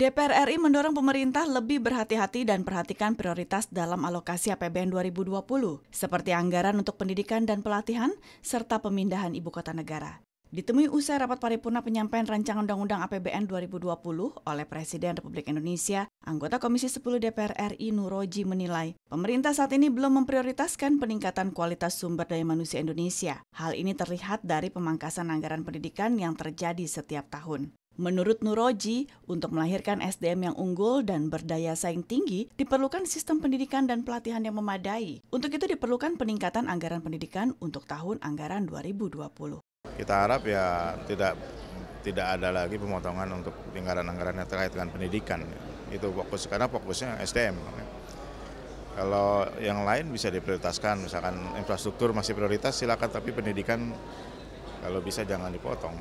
DPR RI mendorong pemerintah lebih berhati-hati dan perhatikan prioritas dalam alokasi APBN 2020, seperti anggaran untuk pendidikan dan pelatihan, serta pemindahan ibu kota negara. Ditemui usai rapat paripurna penyampaian rancangan Undang-Undang APBN 2020 oleh Presiden Republik Indonesia, anggota Komisi 10 DPR RI Nuroji menilai, pemerintah saat ini belum memprioritaskan peningkatan kualitas sumber daya manusia Indonesia. Hal ini terlihat dari pemangkasan anggaran pendidikan yang terjadi setiap tahun. Menurut Nuroji, untuk melahirkan SDM yang unggul dan berdaya saing tinggi, diperlukan sistem pendidikan dan pelatihan yang memadai. Untuk itu diperlukan peningkatan anggaran pendidikan untuk tahun anggaran 2020. Kita harap ya tidak tidak ada lagi pemotongan untuk anggaran anggaran yang terkait dengan pendidikan. Itu fokus karena fokusnya SDM. Kalau yang lain bisa diprioritaskan, misalkan infrastruktur masih prioritas silakan, tapi pendidikan kalau bisa jangan dipotong.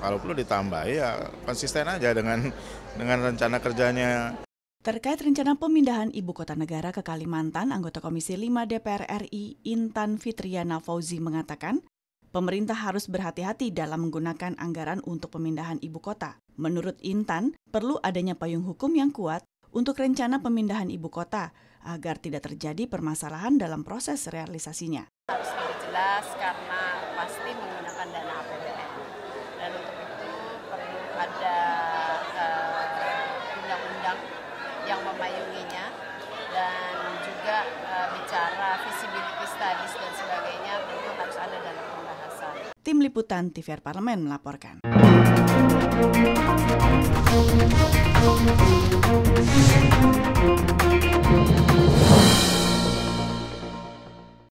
Kalau perlu ditambah ya konsisten aja dengan dengan rencana kerjanya. Terkait rencana pemindahan ibu kota negara ke Kalimantan, anggota Komisi 5 DPR RI Intan Fitriana Fauzi mengatakan, pemerintah harus berhati-hati dalam menggunakan anggaran untuk pemindahan ibu kota. Menurut Intan, perlu adanya payung hukum yang kuat untuk rencana pemindahan ibu kota agar tidak terjadi permasalahan dalam proses realisasinya. Harus jelas karena tingginya dan juga e, bicara visibility studies dan sebagainya tentu harus ada dalam pembahasan. Tim Liputan TVR Parlemen melaporkan.